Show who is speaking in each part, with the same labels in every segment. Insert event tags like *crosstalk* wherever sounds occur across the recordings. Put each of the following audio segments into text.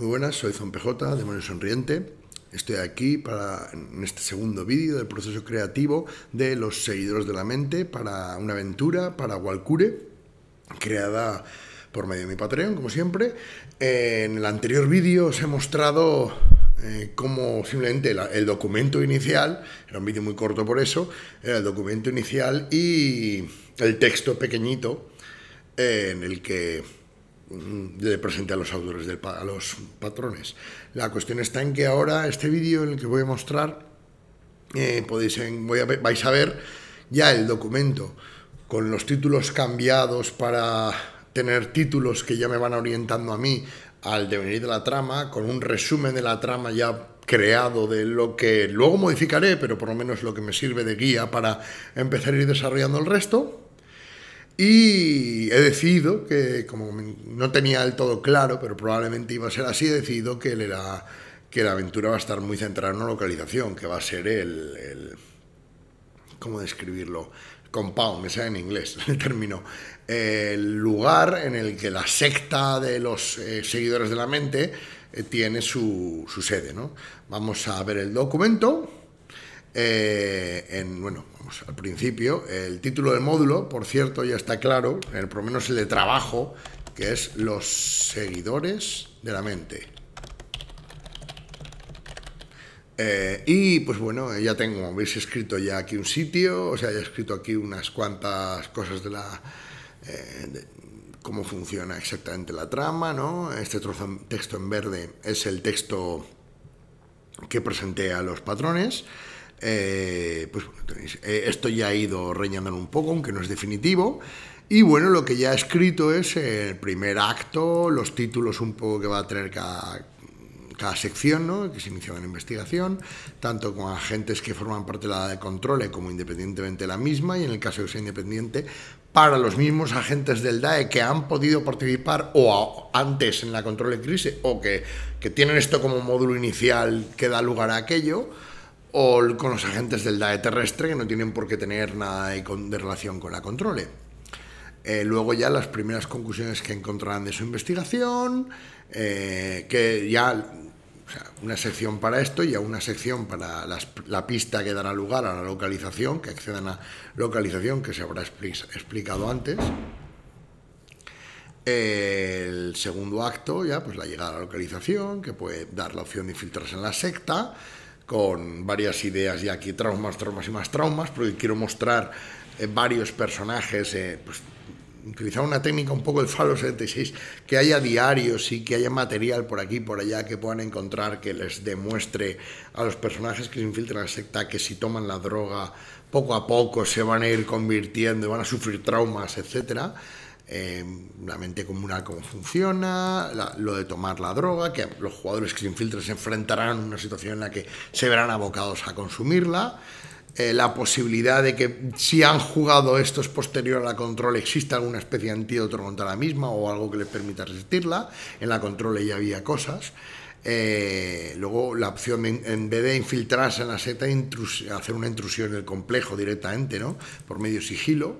Speaker 1: Muy buenas, soy ZonPJ, Demonio Sonriente. Estoy aquí para en este segundo vídeo del proceso creativo de los seguidores de la mente para una aventura para Walcure, creada por medio de mi Patreon, como siempre. En el anterior vídeo os he mostrado eh, cómo como simplemente el documento inicial, era un vídeo muy corto por eso, era el documento inicial y el texto pequeñito eh, en el que de mm, presente a los autores, a los patrones. La cuestión está en que ahora este vídeo en el que voy a mostrar, eh, podéis vais a ver ya el documento con los títulos cambiados para tener títulos que ya me van orientando a mí al devenir de la trama, con un resumen de la trama ya creado de lo que luego modificaré, pero por lo menos lo que me sirve de guía para empezar a ir desarrollando el resto. Y he decidido que, como no tenía del todo claro, pero probablemente iba a ser así, he decidido que, la, que la aventura va a estar muy centrada en una localización, que va a ser el, ¿cómo describirlo? Compound, me en inglés *laughs* el término. El lugar en el que la secta de los eh, seguidores de la mente eh, tiene su, sede, ¿no? Vamos a ver el documento. Eh, bueno, pues al principio, el título del módulo, por cierto, ya está claro, el, eh, por lo menos el de trabajo, que es los seguidores de la mente. Eh, y pues bueno, ya tengo, habéis escrito ya aquí un sitio, o sea, ya he escrito aquí unas cuantas cosas de la... cómo funciona exactamente la trama, ¿no? Este trozo, texto en verde es el texto que presenté a los patrones. Eh, pues bueno, tenéis, eh, esto ya ha ido reñándolo un poco, aunque no es definitivo. Y bueno, lo que ya he escrito es el primer acto, los títulos un poco que va a tener cada, cada sección, que se en la investigación, tanto con agentes que forman parte de la de control eh, como independientemente de la misma, y en el caso de que sea independiente, para los mismos agentes del DAE que han podido participar o antes en la control de crisis o que, tienen esto como módulo inicial que da lugar a aquello, o con los agentes del DAE terrestre que no tienen por qué tener nada de, relación con la control. Eh, luego ya las primeras conclusiones que encontrarán de su investigación, eh, que ya una sección para esto y una sección para la pista que dará lugar a la localización, que accedan a localización que se habrá explicado antes. El segundo acto, ya, pues la llegada a la localización, que puede dar la opción de infiltrarse en la secta, con varias ideas y aquí traumas, traumas y más traumas, porque quiero mostrar eh, varios personajes, eh, pues, utilizar una técnica un poco el Falo 76, que haya diarios y que haya material por aquí y por allá que puedan encontrar, que les demuestre a los personajes que se infiltran a la secta que si toman la droga poco a poco se van a ir convirtiendo, van a sufrir traumas, etc. Eh, la mente comunal cómo funciona, lo de tomar la droga, que los jugadores que se infiltran se enfrentarán a una situación en la que se verán abocados a consumirla. Eh, la posibilidad de que si han jugado estos posterior a la control exista alguna especie de antídoto contra la misma o algo que les permita resistirla. En la control ya había cosas. Eh, luego la opción en vez de infiltrarse en la seta, hacer una intrusión en el complejo directamente, ¿no? Por medio sigilo,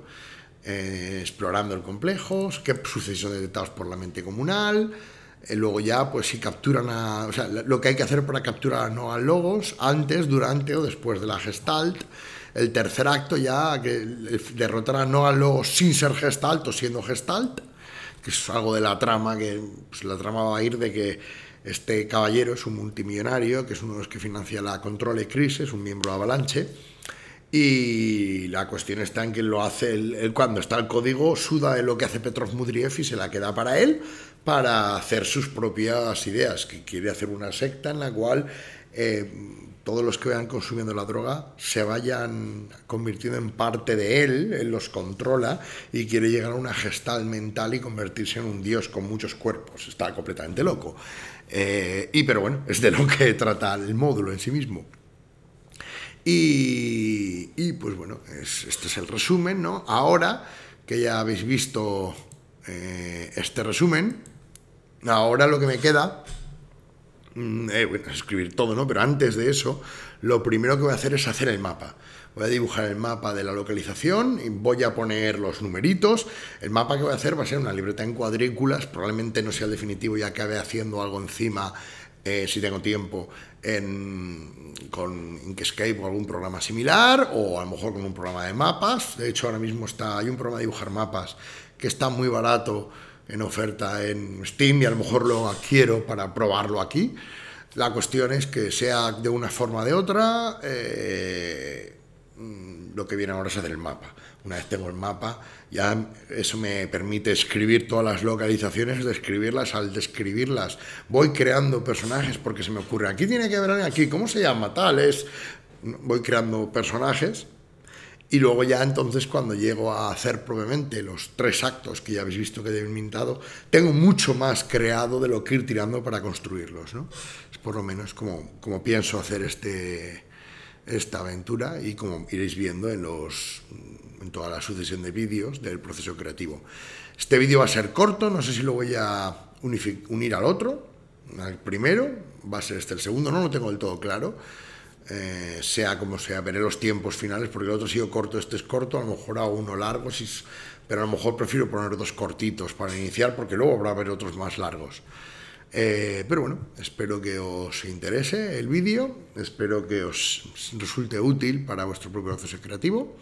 Speaker 1: eh, explorando el complejo, qué sucesos detectados por la mente comunal, eh, luego ya, pues si capturan a... O sea, lo que hay que hacer para capturar a Noah logos, antes, durante o después de la gestalt. El tercer acto ya, que derrotar a Noah logos sin ser gestalt o siendo gestalt, que es algo de la trama, que pues, la trama va a ir de que este caballero es un multimillonario, que es uno de los que financia la Control y Crisis, un miembro de Avalanche, y la cuestión está en que lo hace él, cuando está el código, suda de lo que hace Petrov Mudriev y se la queda para él para hacer sus propias ideas, que quiere hacer una secta en la cual eh, todos los que vayan consumiendo la droga se vayan convirtiendo en parte de él, él los controla y quiere llegar a una gestal mental y convertirse en un dios con muchos cuerpos. Está completamente loco. Eh, y pero bueno, es de lo que trata el módulo en sí mismo. Y, y pues bueno, es, este es el resumen, ¿no? Ahora que ya habéis visto eh, este resumen, ahora lo que me queda, mm, eh, es escribir todo, ¿no? Pero antes de eso, lo primero que voy a hacer es hacer el mapa. Voy a dibujar el mapa de la localización y voy a poner los numeritos. El mapa que voy a hacer va a ser una libreta en cuadrículas, probablemente no sea el definitivo ya que acabe haciendo algo encima eh, si tengo tiempo, con Inkscape o algún programa similar, o a lo mejor con un programa de mapas. De hecho, ahora mismo está, hay un programa de dibujar mapas que está muy barato en oferta en Steam y a lo mejor lo adquiero para probarlo aquí. La cuestión es que sea de una forma o de otra. Eh, Mm, lo que viene ahora es hacer el mapa. Una vez tengo el mapa, ya eso me permite escribir todas las localizaciones, describirlas al describirlas. Voy creando personajes porque se me ocurre, aquí tiene que haber aquí, ¿cómo se llama? Tales. Voy creando personajes y luego ya entonces cuando llego a hacer probablemente los tres actos que ya habéis visto que he inventado, tengo mucho más creado de lo que ir tirando para construirlos, Es por lo menos como, como pienso hacer este, esta aventura y como iréis viendo en, los, en toda la sucesión de vídeos del proceso creativo. Este vídeo va a ser corto, no sé si lo voy a unir al otro, al primero, va a ser este el segundo, no lo tengo del todo claro, eh, sea como sea, veré los tiempos finales, porque el otro ha sido corto, este es corto, a lo mejor hago uno largo, si pero a lo mejor prefiero poner dos cortitos para iniciar, porque luego habrá haber otros más largos. Eh, pero bueno, espero que os interese el vídeo, espero que os resulte útil para vuestro propio proceso creativo.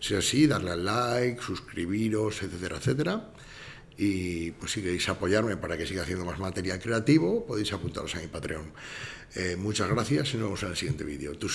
Speaker 1: Si es así, darle al like, suscribiros, etcétera, etcétera. Y pues si queréis apoyarme para que siga haciendo más material creativo, podéis apuntaros a mi Patreon. Eh, muchas gracias y nos vemos en el siguiente vídeo. Tu